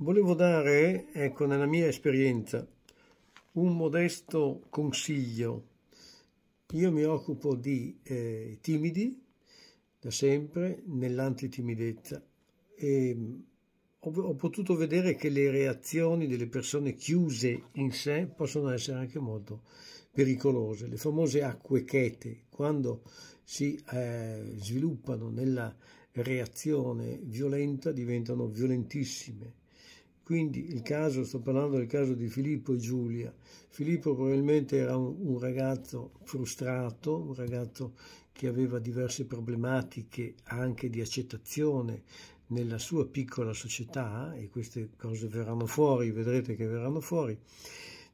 Volevo dare, ecco, nella mia esperienza, un modesto consiglio. Io mi occupo di eh, timidi da sempre nell'antitimidezza e mm, ho, ho potuto vedere che le reazioni delle persone chiuse in sé possono essere anche molto pericolose. Le famose acque chete, quando si eh, sviluppano nella reazione violenta, diventano violentissime quindi il caso, sto parlando del caso di Filippo e Giulia. Filippo probabilmente era un, un ragazzo frustrato, un ragazzo che aveva diverse problematiche anche di accettazione nella sua piccola società e queste cose verranno fuori, vedrete che verranno fuori.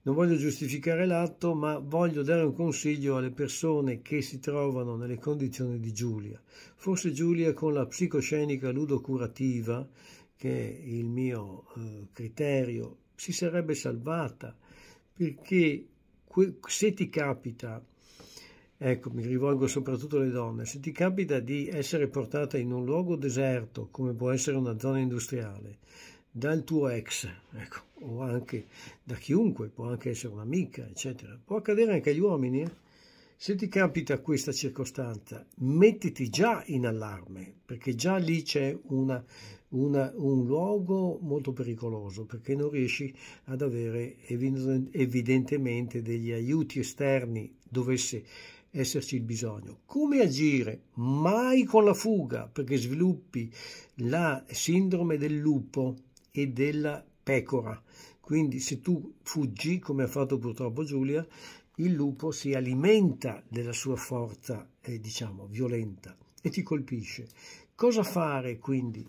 Non voglio giustificare l'atto, ma voglio dare un consiglio alle persone che si trovano nelle condizioni di Giulia. Forse Giulia con la psicoscenica ludocurativa che il mio eh, criterio si sarebbe salvata perché se ti capita, ecco mi rivolgo soprattutto alle donne, se ti capita di essere portata in un luogo deserto come può essere una zona industriale dal tuo ex, ecco, o anche da chiunque, può anche essere un'amica, eccetera, può accadere anche agli uomini. Eh? Se ti capita questa circostanza, mettiti già in allarme, perché già lì c'è una, una, un luogo molto pericoloso, perché non riesci ad avere evidentemente degli aiuti esterni dovesse esserci il bisogno. Come agire? Mai con la fuga, perché sviluppi la sindrome del lupo e della pecora. Quindi se tu fuggi, come ha fatto purtroppo Giulia, il lupo si alimenta della sua forza, eh, diciamo, violenta e ti colpisce. Cosa fare quindi?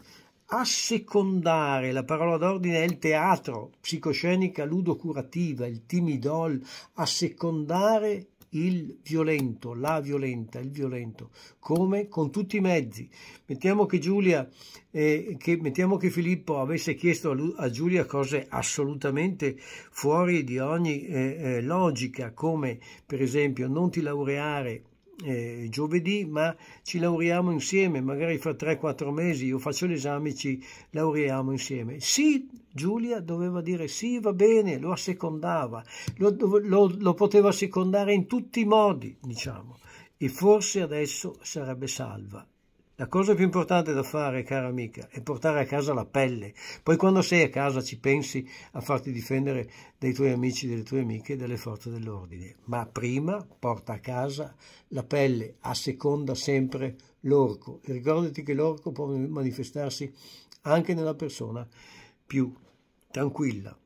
Assecondare, la parola d'ordine è il teatro, psicoscenica ludocurativa, il timidol, assecondare il violento, la violenta, il violento, come con tutti i mezzi. Mettiamo che, Giulia, eh, che, mettiamo che Filippo avesse chiesto a, lui, a, Giulia cose assolutamente fuori di ogni eh, eh, logica, come per esempio non ti laureare eh, giovedì, ma ci laureiamo insieme, magari fra 3-4 mesi io faccio l'esame e ci laureiamo insieme. Sì, Giulia doveva dire sì, va bene, lo assecondava, lo, lo, lo poteva assecondare in tutti i modi, diciamo, e forse adesso sarebbe salva. La cosa più importante da fare, cara amica, è portare a casa la pelle. Poi quando sei a casa ci pensi a farti difendere dai tuoi amici, delle tue amiche e dalle forze dell'ordine. Ma prima porta a casa la pelle, a seconda sempre l'orco. ricordati che l'orco può manifestarsi anche nella persona più tranquilla.